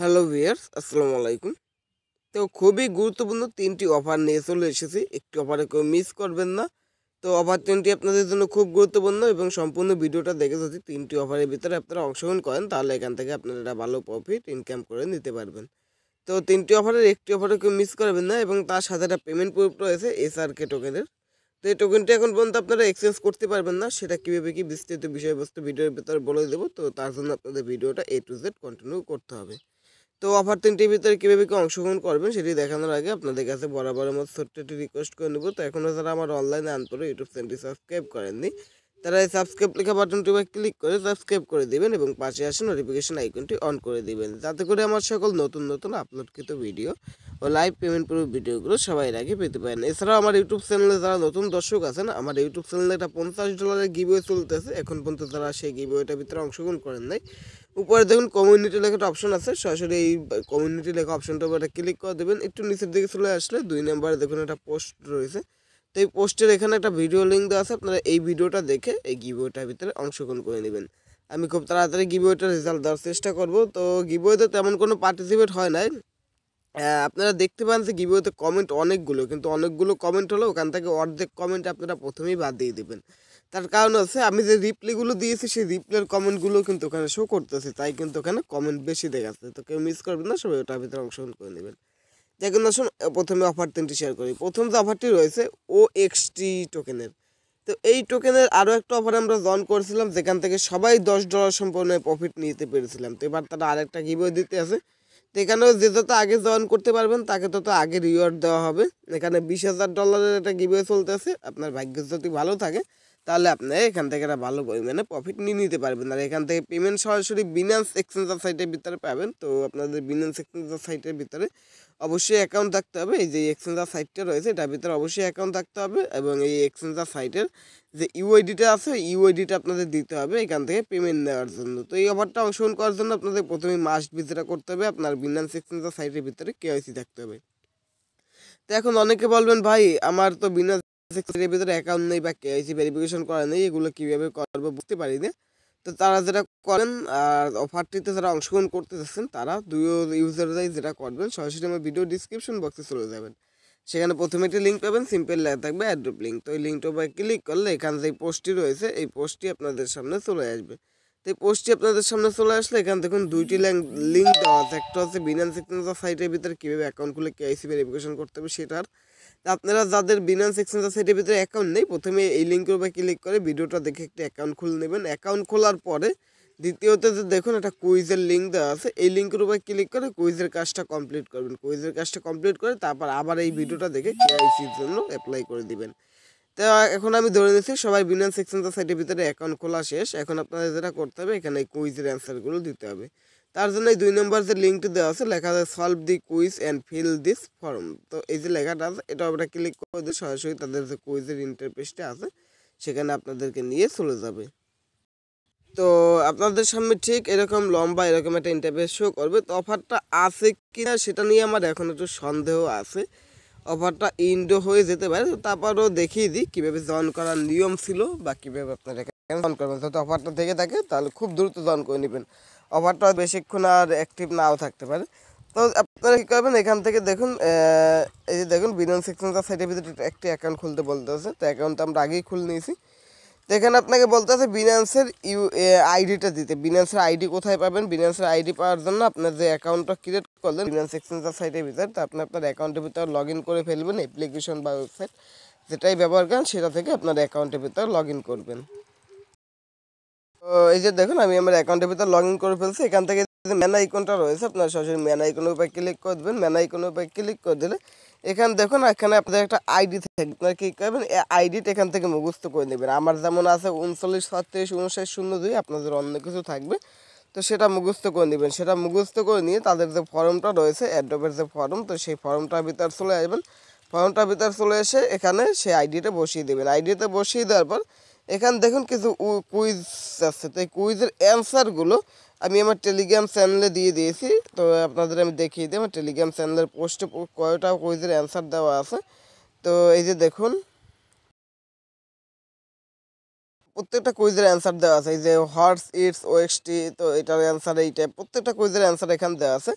hello viewers আসসালামু আলাইকুম তো খুবই গুরুত্বপূর্ণ তিনটি অফার নিয়ে চলে এসেছি একটি অফারে কেউ মিস করবেন না তো অফার তিনটি আপনাদের জন্য খুব গুরুত্বপূর্ণ এবং সম্পূর্ণ ভিডিওটা দেখে যদি তিনটি অফারের ভিতরে আপনারা অংশগ্রহণ করেন তাহলে এখান থেকে আপনারা ভালো প্রফিট ইনকাম করে নিতে পারবেন তো তিনটি অফারের একটি অফারে কেউ মিস করবেন না এবং তার সাথে একটা পেমেন্ট প্রুফ রয়েছে এসআরকে টোকেনের তো এই টোকেনটি এখন পর্যন্ত আপনারা এক্সচেঞ্জ করতে পারবেন না সেটা কীভাবে কি বিস্তৃত বিষয়বস্তু ভিডিওর ভিতরে বলে দেবো তো তার জন্য আপনাদের ভিডিওটা এ টু জেড কন্টিনিউ করতে হবে তো অফার তিনটির ভিতরে কীভাবে কি অংশগ্রহণ করবেন সেটি দেখানোর আগে আপনাদের কাছে বরাবরের মতো ছোট্ট একটি রিকোয়েস্ট করে নেব তো এখনও যারা আমার অনলাইনে আনপরে ইউটিউব চ্যানেলটি সাবস্ক্রাইব করেননি তারা এই সাবস্ক্রাইব লেখা বাটনটি ক্লিক করে সাবস্ক্রাইব করে দিবেন এবং পাশে আসে নোটিফিকেশান আইকনটি অন করে দিবেন যাতে করে আমার সকল নতুন নতুন আপলোডকৃত ভিডিও ও লাইভ পেমেন্ট পুরো ভিডিওগুলো সবাই আগে পেতে পারেন এছাড়াও আমার ইউটিউব চ্যানেলে যারা নতুন দর্শক আছেন আমার ইউটিউব চ্যানেলে একটা পঞ্চাশ ডলারের গিবওয়ে চলতেছে এখন পর্যন্ত যারা সেই গিবওয়েটার ভিতরে অংশগ্রহণ করেন নাই উপরে দেখুন কমিউনিটি লেখাটা অপশন আছে সরাসরি এই কমিউনিটি লেখা অপশনটা উপর ক্লিক করে দেবেন একটু নিচের দিকে চলে আসলে দুই নাম্বারে দেখুন একটা পোস্ট রয়েছে তো এই পোস্টের এখানে একটা ভিডিও লিঙ্ক দেওয়া আছে আপনারা এই ভিডিওটা দেখে এই গিবোয়েটার ভিতরে অংশগ্রহণ করে নেবেন আমি খুব তাড়াতাড়ি গিবোয়েটার রেজাল্ট দেওয়ার চেষ্টা করব তো গিবোয়েতে তেমন কোনো পার্টিসিপেট হয় নাই আপনারা দেখতে পান যে গিবোয়েতে কমেন্ট অনেকগুলো কিন্তু অনেকগুলো কমেন্ট হলো ওখান থেকে অর্ধেক কমেন্ট আপনারা প্রথমেই বাদ দিয়ে দেবেন তার কারণ হচ্ছে আমি যে রিপ্লেগুলো দিয়েছি সেই রিপ্লের কমেন্টগুলো কিন্তু ওখানে শো করতেছে তাই কিন্তু ওখানে কমেন্ট বেশি দেখাচ্ছে তো কেউ মিস করবেন না সবাই ওটার ভিতরে অংশগ্রহণ করে নেবেন এখন আসুন প্রথমে অফার তিনটি শেয়ার করি প্রথম যে অফারটি রয়েছে ও এক্সটি টোকেনের তো এই টোকেনের আরও একটা অফার আমরা জন করেছিলাম যেখান থেকে সবাই দশ ডলার সম্পূর্ণ প্রফিট নিতে পেরেছিলাম তো এবার তারা আরেকটা গিবও দিতে আছে তো এখানেও যে যত আগে জয়েন করতে পারবেন তাকে তত আগে রিওয়ার্ড দেওয়া হবে এখানে বিশ হাজার ডলারের একটা গিবও চলতেছে আপনার ভাগ্য যদি ভালো থাকে তাহলে আপনি এখান থেকে একটা ভালো পরিমাণে প্রফিট নিয়ে নিতে পারবেন আর এখান থেকে পেমেন্ট সরাসরি বিনান্স এক্সচেঞ্জার সাইটের ভিতরে পাবেন তো আপনাদের বিনান্স এক্সচেঞ্জার সাইটের ভিতরে অবশ্যই অ্যাকাউন্ট থাকতে হবে এই যে এক্সচেঞ্জার সাইটটা রয়েছে এটার ভিতরে অবশ্যই অ্যাকাউন্ট থাকতে হবে এবং এই এক্সচেঞ্জার সাইটের যে ইউআইডিটা আছে ইউআইডিটা আপনাদের দিতে হবে এখান থেকে পেমেন্ট নেওয়ার জন্য তো এই অফারটা অংশগ্রহণ করার জন্য আপনাদের প্রথমে মাস্ট ভিজিটা করতে হবে আপনার বিনান্স এক্সচেঞ্জার সাইটের ভিতরে কেওয়াইসি থাকতে হবে তো এখন অনেকে বলবেন ভাই আমার তো বিনা এর ভিতরে অ্যাকাউন্ট নেই বা কেওয়াইসি ভেরিফিকেশন করা নেই এগুলো কীভাবে করবো বুঝতে পারি না তো তারা যেটা করেন আর অফারটিতে যারা অংশগ্রহণ করতে চাচ্ছেন তারা দুই ইউজাররাই যেটা করবেন সরাসরি আমার ভিডিও ডিসক্রিপশন বক্সে চলে যাবেন সেখানে প্রথমে একটি লিঙ্ক পাবেন সিম্পল লেখা থাকবে অ্যাড্রুপ লিঙ্ক তো ওই লিঙ্কটা ক্লিক করলে এখানে যে পোস্টটি রয়েছে এই পোস্টটি আপনাদের সামনে চলে আসবে তো এই পোস্টটি আপনাদের সামনে চলে আসলে এখান থেকে দুইটি লিঙ্ক দেওয়া আছে একটা হচ্ছে বিনান্স এক্সচেঞ্জার সাইটের ভিতরে কীভাবে অ্যাকাউন্ট খুলে কেআইসি ভেরিফিকেশন করতে হবে সেটার আপনারা যাদের বিনান্স এক্সচেঞ্জার সাইটের ভিতরে অ্যাকাউন্ট নেই প্রথমে এই লিঙ্কের উপরে ক্লিক করে ভিডিওটা দেখে একটি অ্যাকাউন্ট খুলে নেবেন অ্যাকাউন্ট খোলার পরে দ্বিতীয়ত যে দেখুন একটা কুইজের লিঙ্ক দেওয়া আছে এই লিঙ্কের উপরে ক্লিক করে কুইজের কাজটা কমপ্লিট করবেন কুইজের কাজটা কমপ্লিট করে তারপর আবার এই ভিডিওটা দেখে কেআইসির জন্য অ্যাপ্লাই করে দিবেন তো এখন আমি ধরে নিচ্ছি সবাই বিনিয়ন সেকশন সাইটের ভিতরে অ্যাকাউন্ট খোলা শেষ এখন আপনাদের যেটা করতে হবে এখানে কুইজের অ্যান্সারগুলো দিতে হবে তার জন্য এই দুই নম্বর যে লিঙ্কটি দেওয়া আছে লেখা আছে solve the quiz and fill this form তো এই যে লেখাটা আছে এটা আমরা ক্লিক করে দিই সরাসরি তাদের যে কুইজের ইন্টারপেসটা আছে সেখানে আপনাদেরকে নিয়ে চলে যাবে তো আপনাদের সামনে ঠিক এরকম লম্বা এরকম একটা ইন্টারপেস শো করবে তো অফারটা আছে কিনা সেটা নিয়ে আমার এখন একটু সন্দেহ আছে অফারটা ইনডো হয়ে যেতে পারে তারপরও দেখিয়ে দিই কীভাবে জয়েন করার নিয়ম ছিল বা কীভাবে আপনারা জয়েন করবেন যদি অফারটা থেকে থাকে তাহলে খুব দ্রুত জয়েন করে নেবেন অফারটা বেশিক্ষণ আর অ্যাক্টিভ নাও থাকতে পারে তো আপনারা কী করবেন এখান থেকে দেখুন এই যে দেখুন বিনন সেকশন সাইটের ভিতরে একটি অ্যাকাউন্ট খুলতে বলতে হচ্ছে তো অ্যাকাউন্টটা আমরা আগেই খুলে নিয়েছি এখানে আপনাকে বলতে আছে বিনান্সের ইউ আইডিটা দিতে বিনান্সের আইডি কোথায় পাবেন বিনান্সের আইডি পাওয়ার জন্য আপনার যে অ্যাকাউন্টটা ক্রিয়েট করলেন বিনান্স এক্সচেঞ্জার সাইটের ভিতরে তা আপনি আপনার অ্যাকাউন্টের ভিতরে লগ করে ফেলবেন অ্যাপ্লিকেশন বা ওয়েবসাইট যেটাই ব্যবহার করেন সেটা থেকে আপনার অ্যাকাউন্টের ভিতরে লগ করবেন তো এই যে দেখুন আমি আমার অ্যাকাউন্টের ভিতরে লগ করে ফেলছি এখান থেকে ম্যান আইকনটা রয়েছে আপনার সরাসরি ম্যান আইকনের উপায় ক্লিক করে দেবেন ম্যান আইকনের উপর ক্লিক করে দিলে এখানে দেখুন এখানে আপনাদের একটা আইডি থাকবে কি করবেন আইডিটা এখান থেকে মুখস্থ করে নেবেন আমার যেমন আছে উনচল্লিশ ছত্রিশ উনষাট শূন্য দুই আপনাদের অন্য কিছু থাকবে তো সেটা মুখস্থ করে নেবেন সেটা মুখস্থ করে নিয়ে তাদের যে ফর্মটা রয়েছে অ্যাড্রপের যে ফর্ম তো সেই ফর্মটার ভিতর চলে আসবেন ফর্মটার ভিতরে চলে এসে এখানে সেই আইডিটা বসিয়ে দেবেন আইডিটা বসিয়ে দেওয়ার পর এখানে দেখুন কিছু কুইজ আছে তো এই কুইজের অ্যান্সারগুলো আমি আমার টেলিগ্রাম চ্যানেলে দিয়ে দিয়েছি তো আপনাদের আমি দেখিয়ে দিই আমার টেলিগ্রাম চ্যানেলের পোস্টে কয়টা কুইজের অ্যান্সার দেওয়া আছে তো এই যে দেখুন প্রত্যেকটা কুইজের অ্যান্সার দেওয়া আছে এই যে হর্স ইটস ওয়েস্টি তো এটার অ্যান্সার এইটা প্রত্যেকটা কুইজের অ্যান্সার এখানে দেওয়া আছে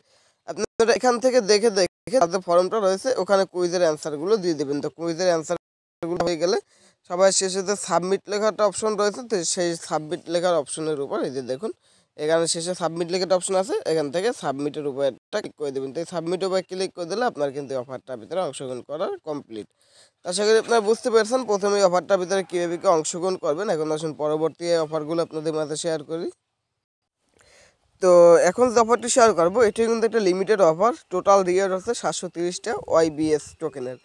আপনারা এখান থেকে দেখে দেখে তাদের ফর্মটা রয়েছে ওখানে কুইজের অ্যান্সারগুলো দিয়ে দেবেন তো কুইজের অ্যান্সারগুলো হয়ে গেলে সবাই শেষে যে সাবমিট লেখাটা অপশন রয়েছে তো সেই সাবমিট লেখার অপশনের উপর এই যে দেখুন এখানে শেষে সাবমিট লিখে অপশন আছে এখান থেকে সাবমিটের উপরটা ক্লিক করে দেবেন তো এই সাবমিট উপরে ক্লিক করে দিলে আপনার কিন্তু অফারটার ভিতরে অংশগ্রহণ করার কমপ্লিট আশা করি আপনারা বুঝতে পেরেছেন প্রথমে অফারটার ভিতরে কীভাবে অংশগ্রহণ করবেন এখন আসুন পরবর্তী অফারগুলো আপনাদের মাঝে শেয়ার করি তো এখন যে অফারটি শেয়ার করবো এটি কিন্তু একটা লিমিটেড অফার টোটাল দিয়ে হচ্ছে সাতশো তিরিশটা ওয়াইবিএস টোকেনের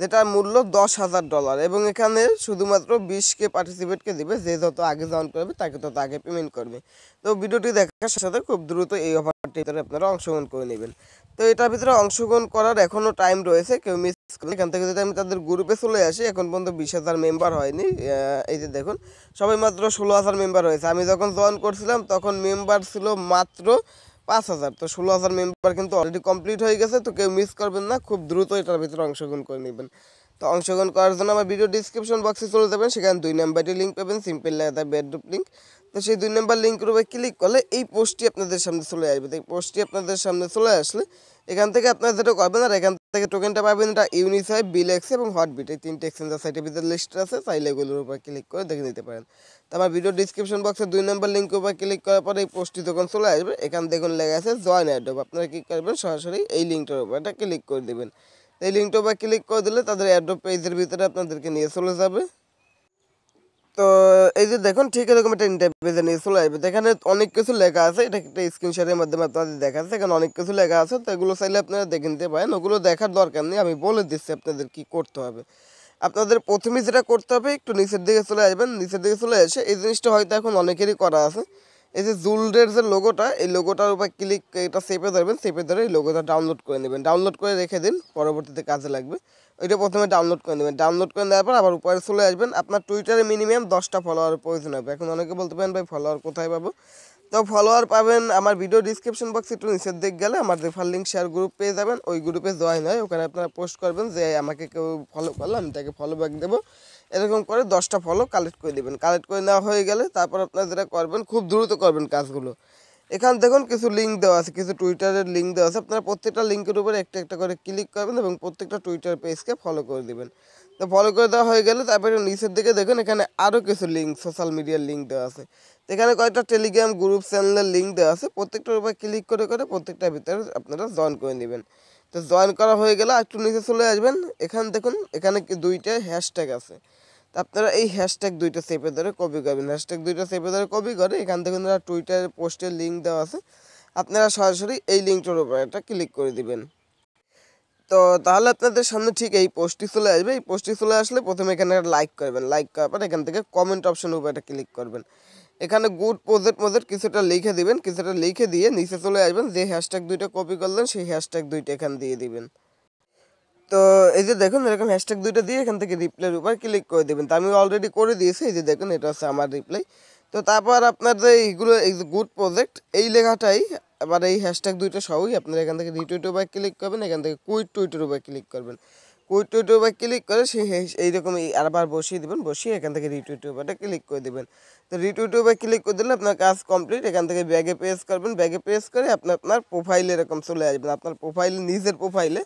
যেটার মূল্য দশ হাজার ডলার এবং এখানে শুধুমাত্র বিশকে পার্টিসিপেটকে দেবে যে যত আগে জয়েন করবে তাকে তত আগে পেমেন্ট করবে তো ভিডিওটি দেখার সাথে খুব দ্রুত এই অফারটি আপনারা অংশগ্রহণ করে নেবেন তো এটার ভিতরে অংশগ্রহণ করার এখনও টাইম রয়েছে কেউ মিস করলে এখান থেকে যদি আমি তাদের গ্রুপে চলে আসি এখন পর্যন্ত বিশ হাজার মেম্বার হয়নি এই যে দেখুন সবাই মাত্র ষোলো হাজার মেম্বার হয়েছে আমি যখন জয়েন করছিলাম তখন মেম্বার ছিল মাত্র পাঁচ হাজার তো ষোলো হাজার মেম্বার কিন্তু অলরেডি কমপ্লিট হয়ে গেছে তো কেউ মিস করবেন না খুব দ্রুত এটার ভিতরে অংশগ্রহণ করে নেবেন তো অংশগ্রহণ করার জন্য আমার ভিডিও ডিসক্রিপশন বক্সে চলে যাবেন সেখানে দুই নাম্বারটি লিঙ্ক পাবেন সিম্পল তার বেডরুপ লিঙ্ক তো সেই দুই নাম্বার লিঙ্কের উপরে ক্লিক করলে এই পোস্টটি আপনাদের সামনে চলে আসবে এই পোস্টটি আপনাদের সামনে চলে আসলে এখান থেকে আপনারা যেটা করবেন আর এখান থেকে টোকেনটা পাবেন এটা ইউনিসাইফ বিলেক্স এবং হটবিট এই তিনটে এক্সচেঞ্জ সাইটের ভিতরে লিস্ট আছে চাইলে এগুলোর উপর ক্লিক করে দেখে নিতে পারেন তো আমার ভিডিও ডিসক্রিপশন বক্সে দুই নম্বর লিঙ্কের উপর ক্লিক করার পরে এই পোস্টটি যখন চলে আসবে এখান দেখুন লেগে আছে জয়েন অ্যাডব আপনারা কী করবেন সরাসরি এই লিঙ্কটার উপর এটা ক্লিক করে দেবেন এই লিঙ্কটা বা ক্লিক করে দিলে তাদের অ্যাড্রপ পেজের ভিতরে আপনাদেরকে নিয়ে চলে যাবে তো এই যে দেখুন ঠিক এরকম একটা ইন্টারপ্রেজে নিয়ে চলে আসবে এখানে অনেক কিছু লেখা আছে এটা একটা স্ক্রিনশটের মাধ্যমে আপনাদের দেখা আছে এখানে অনেক কিছু লেখা আছে তো এগুলো চাইলে আপনারা দেখে নিতে পারেন ওগুলো দেখার দরকার নেই আমি বলে দিচ্ছি আপনাদের কি করতে হবে আপনাদের প্রথমে যেটা করতে হবে একটু নিচের দিকে চলে আসবেন নিচের দিকে চলে এসে এই জিনিসটা হয়তো এখন অনেকেরই করা আছে এই যে জুলডের যে লোগোটা এই লোগোটার উপর ক্লিক এটা সেপে ধরবেন সেপে ধরে এই লোগোটা ডাউনলোড করে নেবেন ডাউনলোড করে রেখে দিন পরবর্তীতে কাজে লাগবে ওইটা প্রথমে ডাউনলোড করে নেবেন ডাউনলোড করে নেওয়ার পর আবার উপরে চলে আসবেন আপনার টুইটারে মিনিমাম দশটা ফলোয়ার প্রয়োজন হবে এখন অনেকে বলতে পারেন ভাই ফলোয়ার কোথায় পাবো তো ফলোয়ার পাবেন আমার ভিডিও ডিসক্রিপশন বক্স একটু নিচের দিক গেলে আমার রেফার লিঙ্ক শেয়ার গ্রুপ পেয়ে যাবেন ওই গ্রুপে জয়েন হয় ওখানে আপনারা পোস্ট করবেন যে আমাকে কেউ ফলো করলো আমি তাকে ফলো ব্যাক দেবো এরকম করে দশটা ফলো কালেক্ট করে দেবেন কালেক্ট করে নেওয়া হয়ে গেলে তারপর আপনারা যেটা করবেন খুব দ্রুত করবেন কাজগুলো এখান দেখুন কিছু লিঙ্ক দেওয়া আছে কিছু টুইটারের লিঙ্ক দেওয়া আছে আপনারা প্রত্যেকটা লিঙ্কের উপরে একটা একটা করে ক্লিক করবেন এবং প্রত্যেকটা টুইটার পেজকে ফলো করে দেবেন তো ফলো করে দেওয়া হয়ে গেলে তারপরে নিচের দিকে দেখুন এখানে আরও কিছু লিঙ্ক সোশ্যাল মিডিয়ার লিঙ্ক দেওয়া আছে এখানে কয়েকটা টেলিগ্রাম গ্রুপ চ্যানেলের লিঙ্ক দেওয়া আছে প্রত্যেকটার উপরে ক্লিক করে করে প্রত্যেকটার ভিতরে আপনারা জয়েন করে নেবেন তো জয়েন করা হয়ে গেলে একটু নিচে চলে আসবেন এখানে দেখুন এখানে দুইটা হ্যাশট্যাগ আছে আপনারা এই হ্যাশট্যাগ দুইটা চেপে ধরে কপি করবেন হ্যাশট্যাগ দুইটা চেপে ধরে কপি করে এখান থেকে আপনারা টুইটার পোস্টের লিঙ্ক দেওয়া আছে আপনারা সরাসরি এই লিঙ্কটার উপরে একটা ক্লিক করে দিবেন তো তাহলে আপনাদের সামনে ঠিক এই পোস্টটি চলে আসবে এই পোস্টটি চলে আসলে প্রথমে এখানে লাইক করবেন লাইক করার পর এখান থেকে কমেন্ট অপশন উপরে একটা ক্লিক করবেন এখানে গুড প্রজেক্ট মোজেক্ট কিছুটা লিখে দিবেন কিছুটা লিখে দিয়ে নিচে চলে আসবেন যে হ্যাশট্যাগ দুইটা কপি করলেন সেই হ্যাশট্যাগ দুইটা এখানে দিয়ে দিবেন তো এই যে দেখুন এরকম হ্যাশট্যাগ দুইটা দিয়ে এখান থেকে রিপ্লাইয়ের উপর ক্লিক করে দেবেন তো আমি অলরেডি করে দিয়েছি এই যে দেখুন এটা হচ্ছে আমার রিপ্লাই তো তারপর আপনার যে এইগুলো এই গুড প্রজেক্ট এই লেখাটাই আবার এই হ্যাশট্যাগ দুইটা সবই আপনারা এখান থেকে রিটুইট উপর ক্লিক করবেন এখান থেকে কুইট টুইটের উপর ক্লিক করবেন কুইট টুইটের উপর ক্লিক করে সেই এইরকম আরবার বসিয়ে দেবেন বসিয়ে এখান থেকে রিটুইট উপরটা ক্লিক করে দেবেন তো রিটুইট উপর ক্লিক করে দিলে আপনার কাজ কমপ্লিট এখান থেকে ব্যাগে প্রেস করবেন ব্যাগে প্রেস করে আপনি আপনার প্রোফাইলে এরকম চলে আসবেন আপনার প্রোফাইল নিজের প্রোফাইলে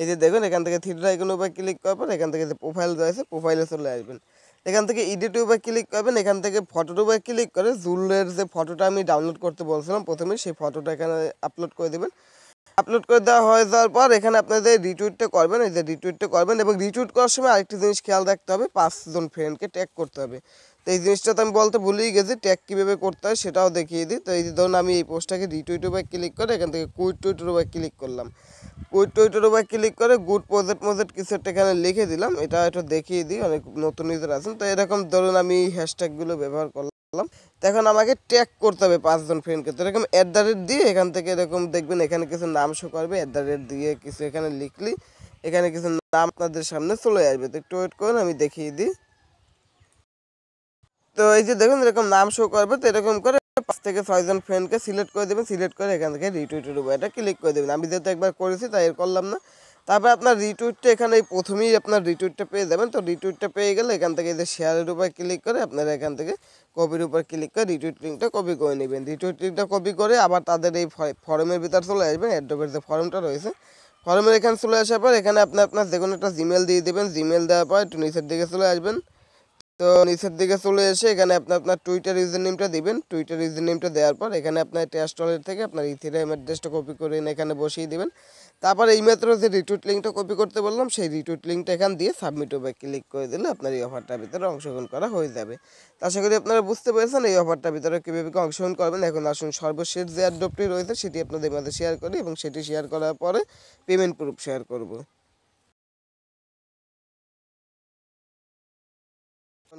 এই যে দেখুন এখান থেকে থ্রি আইকন উপর ক্লিক করার পর এখান থেকে যে প্রোফাইল রয়েছে প্রোফাইলে চলে আসবেন এখান থেকে এডিট উপর ক্লিক করবেন এখান থেকে ফটোর উপর ক্লিক করে জুলের যে ফটোটা আমি ডাউনলোড করতে বলছিলাম প্রথমে সেই ফটোটা এখানে আপলোড করে দেবেন আপলোড করে দেওয়া হয়ে যাওয়ার পর এখানে আপনাদের রিটুইটটা করবেন এই যে রিটুইটটা করবেন এবং রিটুইট করার সময় আরেকটি জিনিস খেয়াল রাখতে হবে পাঁচজন ফ্রেন্ডকে ট্যাগ করতে হবে তো এই জিনিসটা তো আমি বলতে ভুলেই গেছি ট্যাগ কীভাবে করতে হয় সেটাও দেখিয়ে দিই তো এই ধরুন আমি এই পোস্টটাকে রিটুইটো বাই ক্লিক করে এখান থেকে কুইট টুইটার বাই ক্লিক করলাম কুইট টুইটোর বাই ক্লিক করে গুড প্রজেক্ট মোজেক্ট কিছু একটা এখানে লিখে দিলাম এটা একটু দেখিয়ে দিই অনেক নতুন ইউজার আছেন তো এরকম ধরুন আমি হ্যাশট্যাগুলো ব্যবহার করলাম করলাম এখন আমাকে ট্যাগ করতে হবে পাঁচজন ফ্রেন্ডকে তো এরকম অ্যাট দ্য রেট দিয়ে এখান থেকে এরকম দেখবেন এখানে কিছু নাম শো করবে অ্যাট দ্য রেট দিয়ে কিছু এখানে লিখলি এখানে কিছু নাম আপনাদের সামনে চলে আসবে তো একটু ওয়েট করুন আমি দেখিয়ে দিই তো এই যে দেখুন এরকম নাম শো করবে তো এরকম করে পাঁচ থেকে ছয়জন ফ্রেন্ডকে সিলেক্ট করে দেবেন সিলেক্ট করে এখান থেকে রিটুইটের উপর এটা ক্লিক করে দেবেন আমি যেহেতু একবার করেছি তাই এর করলাম না তারপরে আপনার রিটুইটটা এখানে প্রথমেই আপনার রিটুইটটা পেয়ে যাবেন তো রিটুইটটা পেয়ে গেলে এখান থেকে এই যে শেয়ারের উপর ক্লিক করে আপনারা এখান থেকে কপির উপর ক্লিক করে রিটুইট লিঙ্কটা কপি করে নেবেন রিটুইট লিঙ্কটা কপি করে আবার তাদের এই ফর্মের ভিতর চলে আসবেন অ্যাড্রপের যে ফর্মটা রয়েছে ফর্মের এখানে চলে আসার পর এখানে আপনি আপনার যে কোনো একটা জিমেল দিয়ে দেবেন জিমেল দেওয়ার পর একটু নিচের দিকে চলে আসবেন তো নিচের দিকে চলে এসে এখানে আপনি আপনার টুইটার ইউজার নেমটা দিবেন টুইটার ইউজার নেমটা দেওয়ার পর এখানে আপনার টেস্ট ওয়ালেট থেকে আপনার ইথিরাম অ্যাড্রেসটা কপি করে এখানে বসিয়ে দিবেন তারপর এই মাত্র যে রিটুইট লিঙ্কটা কপি করতে বললাম সেই রিটুইট লিঙ্কটা এখান দিয়ে সাবমিট ওপে ক্লিক করে দিলে আপনার এই অফারটার ভিতরে অংশগ্রহণ করা হয়ে যাবে তো আশা করি আপনারা বুঝতে পেরেছেন এই অফারটার ভিতরে কীভাবে অংশগ্রহণ করবেন এখন আসুন সর্বশেষ যে অ্যাডপটি রয়েছে সেটি আপনাদের মাঝে শেয়ার করি এবং সেটি শেয়ার করার পরে পেমেন্ট প্রুফ শেয়ার করবো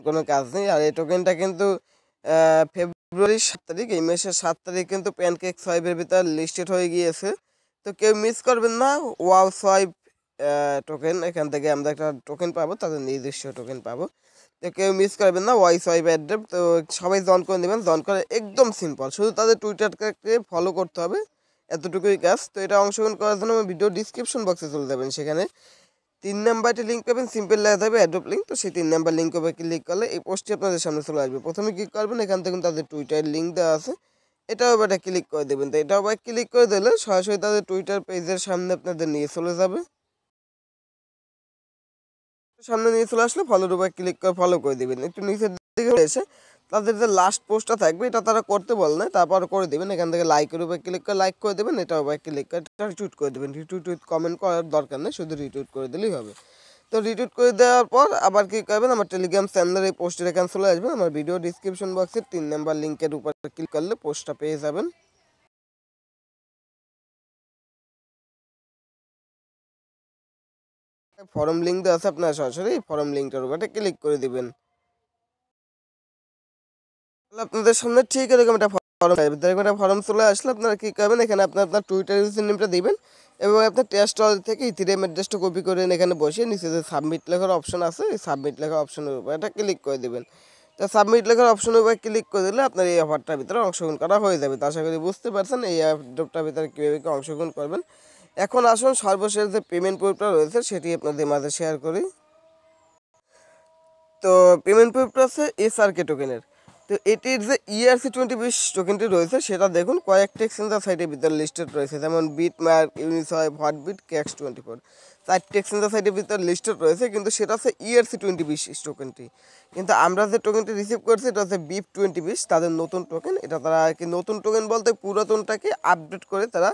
কোনো কাজ নেই আর এই টোকেনটা কিন্তু ফেব্রুয়ারির সাত তারিখ এই মাসের সাত তারিখ কিন্তু প্যানকেক সোয়াইপের ভিতর লিস্টেড হয়ে গিয়েছে তো কেউ মিস করবেন না ওয়াও সোয়াইপ টোকেন এখান থেকে আমরা একটা টোকেন পাবো তাদের নির্দিষ্ট টোকেন পাবো তো কেউ মিস করবেন না ওয়াই সোয়াইপ অ্যাড্রেপ তো সবাই জন করে নেবেন জন করে একদম সিম্পল শুধু তাদের টুইটারকে ফলো করতে হবে এতটুকুই কাজ তো এটা অংশগ্রহণ করার জন্য আমার ভিডিও ডিসক্রিপশন বক্সে চলে যাবেন সেখানে তিন নাম্বারটি লিঙ্ক পাবেন সিম্পল লেখা থাকবে অ্যাড্রপ লিঙ্ক তো সেই তিন নাম্বার লিঙ্ক উপরে ক্লিক করলে এই পোস্টটি আপনাদের সামনে চলে আসবে প্রথমে ক্লিক করবেন এখান থেকে তাদের টুইটার লিঙ্ক দেওয়া আছে এটাও এটা ক্লিক করে দেবেন তো এটাও আবার ক্লিক করে দিলে সরাসরি তাদের টুইটার পেজের সামনে আপনাদের নিয়ে চলে যাবে সামনে নিয়ে চলে আসলে ফলোর উপায় ক্লিক করে ফলো করে দেবেন একটু নিচের দিকে এসে তাদের যে লাস্ট পোস্টটা থাকবে এটা তারা করতে বল না তারপর করে দেবেন এখান থেকে লাইকের উপরে ক্লিক করে লাইক করে দেবেন এটা উপরে ক্লিক করে রিটুইট করে দেবেন রিটুইট কমেন্ট করার দরকার নেই শুধু রিটুইট করে দিলেই হবে তো রিটুইট করে দেওয়ার পর আবার কি করবেন আমার টেলিগ্রাম চ্যানেলের এই পোস্টের এখানে চলে আসবেন আমার ভিডিও ডিসক্রিপশন বক্সে তিন নাম্বার লিঙ্কের উপর ক্লিক করলে পোস্টটা পেয়ে যাবেন ফর্ম লিঙ্ক দেওয়া আছে আপনার সরাসরি ফর্ম লিঙ্কটার উপরে ক্লিক করে দিবেন আপনাদের সামনে ঠিক এরকম একটা ফর্ম এরকম একটা ফর্ম চলে আসলে আপনারা কী করবেন এখানে আপনার আপনার টুইটার ইউজার নেমটা দিবেন এবং আপনার টেস্ট অল থেকে ইথিরিয়াম অ্যাড্রেসটা কপি করে এখানে বসে নিচে যে সাবমিট লেখার অপশন আছে এই সাবমিট লেখার অপশনের উপর এটা ক্লিক করে দেবেন তো সাবমিট লেখার অপশনের উপর ক্লিক করে দিলে আপনার এই অফারটার ভিতরে অংশগ্রহণ করা হয়ে যাবে তো আশা করি বুঝতে পারছেন এই অ্যাপটার ভিতরে কীভাবে কী অংশগ্রহণ করবেন এখন আসুন সর্বশেষ যে পেমেন্ট প্রুফটা রয়েছে সেটি আপনাদের মাঝে শেয়ার করি তো পেমেন্ট প্রুফটা আছে কে টোকেনের তো এটির যে ইআরসি টোয়েন্টি বিশ টোকেনটি রয়েছে সেটা দেখুন কয়েকটি এক্সচেঞ্জার সাইটের ভিতরে লিস্টেড রয়েছে যেমন বিট বিটমার্ক ইউনিসয় বিট ক্যাক্স টোয়েন্টি ফোর চারটি এক্সচেঞ্জার সাইটের ভিতরে লিস্টেড রয়েছে কিন্তু সেটা হচ্ছে ইআরসি টোয়েন্টি বিশ টোকেনটি কিন্তু আমরা যে টোকেনটি রিসিভ করছি এটা হচ্ছে বিপ টোয়েন্টি বিশ তাদের নতুন টোকেন এটা তারা আর কি নতুন টোকেন বলতে পুরাতনটাকে আপডেট করে তারা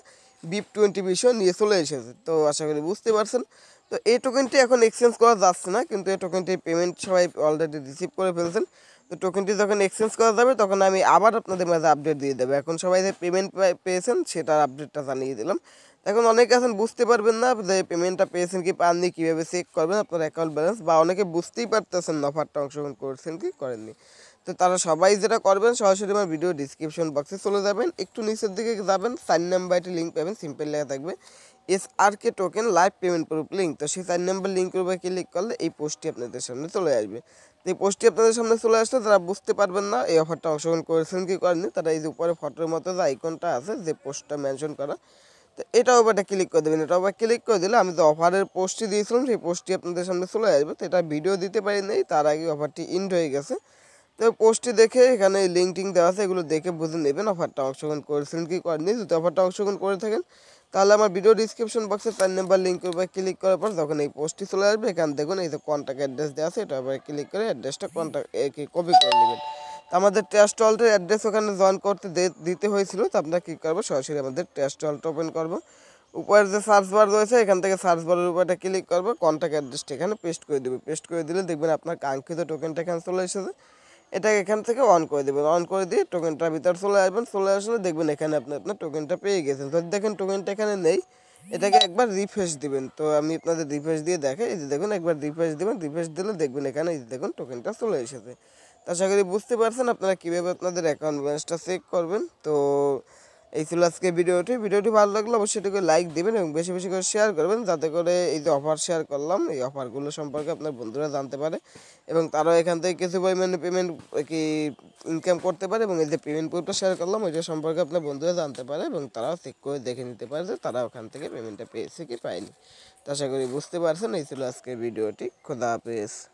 বিপ টোয়েন্টি বিশও নিয়ে চলে এসেছে তো আশা করি বুঝতে পারছেন তো এই টোকেনটি এখন এক্সচেঞ্জ করা যাচ্ছে না কিন্তু এই টোকেনটি পেমেন্ট সবাই অলরেডি রিসিভ করে ফেলছেন তো টোকেনটি যখন এক্সচেঞ্জ করা যাবে তখন আমি আবার আপনাদের মাঝে আপডেট দিয়ে দেবো এখন সবাই যে পেমেন্ট পেয়েছেন সেটার আপডেটটা জানিয়ে দিলাম এখন অনেকে আছেন বুঝতে পারবেন না যে পেমেন্টটা পেয়েছেন কি পাননি কীভাবে চেক করবেন আপনার অ্যাকাউন্ট ব্যালেন্স বা অনেকে বুঝতেই পারতেছেন অফারটা অংশগ্রহণ করেছেন কি করেননি তো তারা সবাই যেটা করবেন সরাসরি আমার ভিডিও ডিসক্রিপশন বক্সে চলে যাবেন একটু নিচের দিকে যাবেন সাইন নাম্বার একটি লিঙ্ক পাবেন সিম্পল লেখা থাকবে S R K token live payment proof link তো সেই চার নাম্বার লিঙ্কের উপরে ক্লিক করলে এই পোস্টটি আপনাদের সামনে চলে আসবে এই পোস্টটি আপনাদের সামনে চলে আসছে তারা বুঝতে পারবেন না এই অফারটা অংশগ্রহণ করেছেন কি করেননি তারা এই যে উপরে ফটোর মতো যে আইকনটা আছে যে পোস্টটা মেনশন করা তো এটা ওভারটা ক্লিক করে দেবেন এটা ওভার ক্লিক করে দিলে আমি যে অফারের পোস্টটি দিয়েছিলাম সেই পোস্টটি আপনাদের সামনে চলে আসবে তো এটা ভিডিও দিতে পারি নাই তার আগে অফারটি ইন্ড হয়ে গেছে তো পোস্টটি দেখে এখানে লিঙ্ক টিঙ্ক দেওয়া আছে এগুলো দেখে বুঝে নেবেন অফারটা অংশগ্রহণ করেছেন কি করেননি যদি অফারটা অংশগ্রহণ করে থাকেন তাহলে আমার ভিডিও ডিসক্রিপশন বক্সে তার নাম্বার লিঙ্ক করবে ক্লিক করার পর যখন এই পোস্টটি চলে আসবে এখান দেখুন এই যে কন্ট্যাক্ট অ্যাড্রেস দেওয়া আছে এটা আবার ক্লিক করে অ্যাড্রেসটা কন্ট্যাক্ট কপি করে নেবেন আমাদের টেস্ট টলটার অ্যাড্রেস ওখানে জয়েন করতে দিতে হয়েছিল তো আপনারা কী করবো সরাসরি আমাদের টেস্ট অলটা ওপেন করবো উপরের যে সার্চ বার রয়েছে এখান থেকে সার্চ বারের উপরেটা ক্লিক করবো কন্ট্যাক্ট অ্যাড্রেসটা এখানে পেস্ট করে দেবে পেস্ট করে দিলে দেখবেন আপনার কাঙ্ক্ষিত টোকেনটা এখানে চলে এসেছে এটাকে এখান থেকে অন করে দেবেন অন করে দিয়ে টোকেনটা ভিতর চলে আসবেন চলে আসলে দেখবেন এখানে আপনি আপনার টোকেনটা পেয়ে গেছেন যদি দেখেন টোকেনটা এখানে নেই এটাকে একবার রিফ্রেশ দিবেন তো আমি আপনাদের রিফ্রেশ দিয়ে দেখে এই যে দেখুন একবার রিফ্রেশ দিবেন রিফ্রেশ দিলে দেখবেন এখানে এই যে দেখুন টোকেনটা চলে এসেছে আশা করি বুঝতে পারছেন আপনারা কীভাবে আপনাদের অ্যাকাউন্ট ব্যালেন্সটা চেক করবেন তো এই ছিল আজকে ভিডিওটি ভিডিওটি ভালো লাগলে অবশ্যই এটাকে লাইক দেবেন এবং বেশি বেশি করে শেয়ার করবেন যাতে করে এই যে অফার শেয়ার করলাম এই অফারগুলো সম্পর্কে আপনার বন্ধুরা জানতে পারে এবং তারাও এখান থেকে কিছু পরিমাণে পেমেন্ট কি ইনকাম করতে পারে এবং এই যে পেমেন্ট প্রুফটা শেয়ার করলাম ওইটা সম্পর্কে আপনার বন্ধুরা জানতে পারে এবং তারাও চেক করে দেখে নিতে পারে যে তারা ওখান থেকে পেমেন্টটা পেয়েছে কি পায়নি তো আশা করি বুঝতে পারছেন এই ছিল আজকে ভিডিওটি খোদা হাফেজ